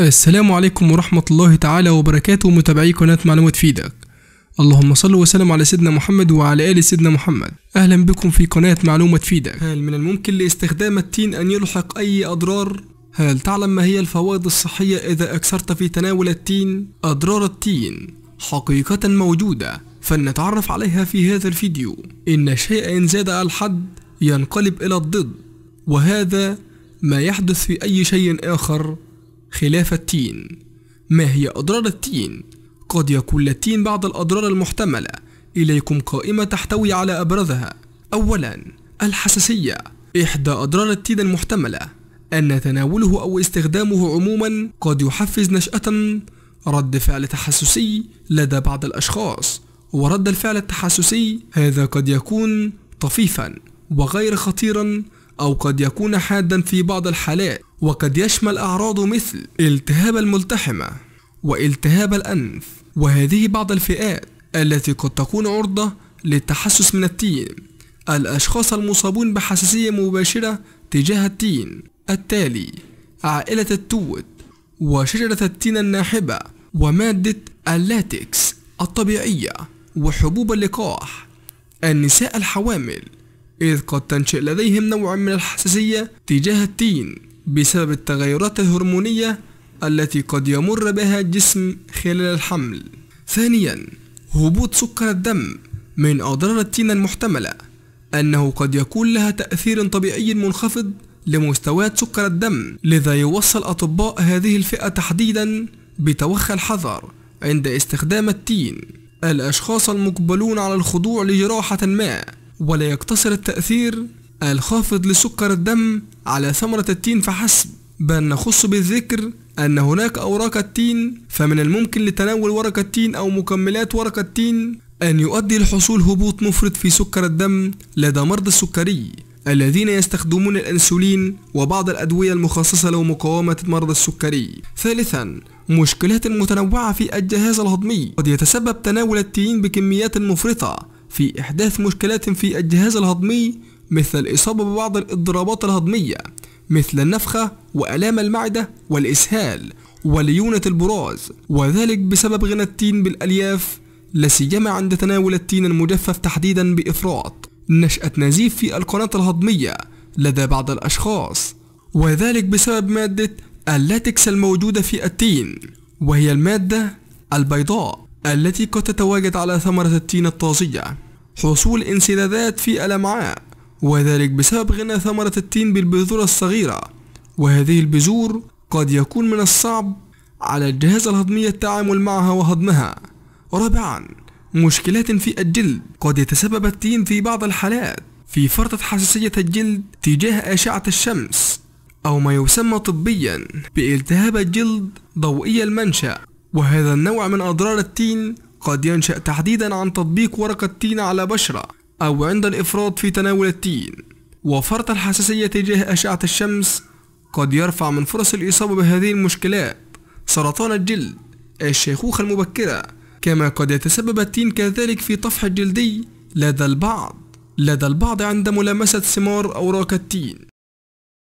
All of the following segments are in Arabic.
السلام عليكم ورحمة الله تعالى وبركاته متابعي قناة معلومات فيدك اللهم صل وسلم على سيدنا محمد وعلى آل سيدنا محمد أهلا بكم في قناة معلومة فيدك هل من الممكن لاستخدام التين أن يلحق أي أضرار؟ هل تعلم ما هي الفوائد الصحية إذا أكثرت في تناول التين؟ أضرار التين حقيقة موجودة فلنتعرف عليها في هذا الفيديو إن الشيء إن زاد على الحد ينقلب إلى الضد وهذا ما يحدث في أي شيء آخر خلاف التين ما هي أضرار التين؟ قد يكون للتين بعض الأضرار المحتملة إليكم قائمة تحتوي على أبرزها أولا الحساسية إحدى أضرار التين المحتملة أن تناوله أو استخدامه عموما قد يحفز نشأة رد فعل تحسسي لدى بعض الأشخاص ورد الفعل التحسسي هذا قد يكون طفيفا وغير خطيرا أو قد يكون حادا في بعض الحالات وقد يشمل أعراضه مثل التهاب الملتحمة والتهاب الأنف وهذه بعض الفئات التي قد تكون عرضة للتحسس من التين الأشخاص المصابون بحساسية مباشرة تجاه التين التالي عائلة التوت وشجرة التين الناحبة ومادة اللاتكس الطبيعية وحبوب اللقاح النساء الحوامل إذ قد تنشئ لديهم نوع من الحساسية تجاه التين بسبب التغيرات الهرمونية التي قد يمر بها الجسم خلال الحمل ثانيا هبوط سكر الدم من أضرار التين المحتملة أنه قد يكون لها تأثير طبيعي منخفض لمستويات سكر الدم لذا يوصل أطباء هذه الفئة تحديدا بتوخي الحذر عند استخدام التين الأشخاص المقبلون على الخضوع لجراحة ما ولا يقتصر التأثير الخافض لسكر الدم على ثمرة التين فحسب بل نخص بالذكر أن هناك أوراق التين فمن الممكن لتناول ورق التين أو مكملات ورق التين أن يؤدي لحصول هبوط مفرط في سكر الدم لدى مرضى السكري الذين يستخدمون الأنسولين وبعض الأدوية المخصصة لمقاومة مرضى السكري ثالثا مشكلات متنوعة في الجهاز الهضمي قد يتسبب تناول التين بكميات مفرطة في إحداث مشكلات في الجهاز الهضمي مثل الإصابة ببعض الاضطرابات الهضمية مثل النفخة وآلام المعدة والإسهال وليونة البراز وذلك بسبب غنى التين بالألياف لا سيما عند تناول التين المجفف تحديدا بإفراط نشأة نزيف في القناة الهضمية لدى بعض الأشخاص وذلك بسبب مادة اللاتكس الموجودة في التين وهي المادة البيضاء التي قد تتواجد على ثمرة التين الطازجة حصول انسدادات في الأمعاء وذلك بسبب غنى ثمرة التين بالبذور الصغيرة وهذه البذور قد يكون من الصعب على الجهاز الهضمي التعامل معها وهضمها رابعا مشكلات في الجلد قد يتسبب التين في بعض الحالات في فرطة حساسية الجلد تجاه أشعة الشمس أو ما يسمى طبيا بالتهاب الجلد ضوئي المنشأ وهذا النوع من أضرار التين قد ينشأ تحديدا عن تطبيق ورقة تين على بشرة أو عند الإفراط في تناول التين وفرط الحساسية تجاه أشعة الشمس قد يرفع من فرص الإصابة بهذه المشكلات سرطان الجلد الشيخوخة المبكرة كما قد يتسبب التين كذلك في طفح الجلدي لدى البعض لدى البعض عند ملامسة ثمار أوراق التين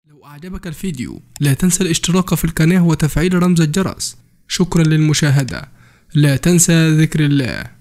لو أعجبك الفيديو لا تنسى الاشتراك في القناة وتفعيل رمز الجرس شكرا للمشاهدة لا تنسى ذكر الله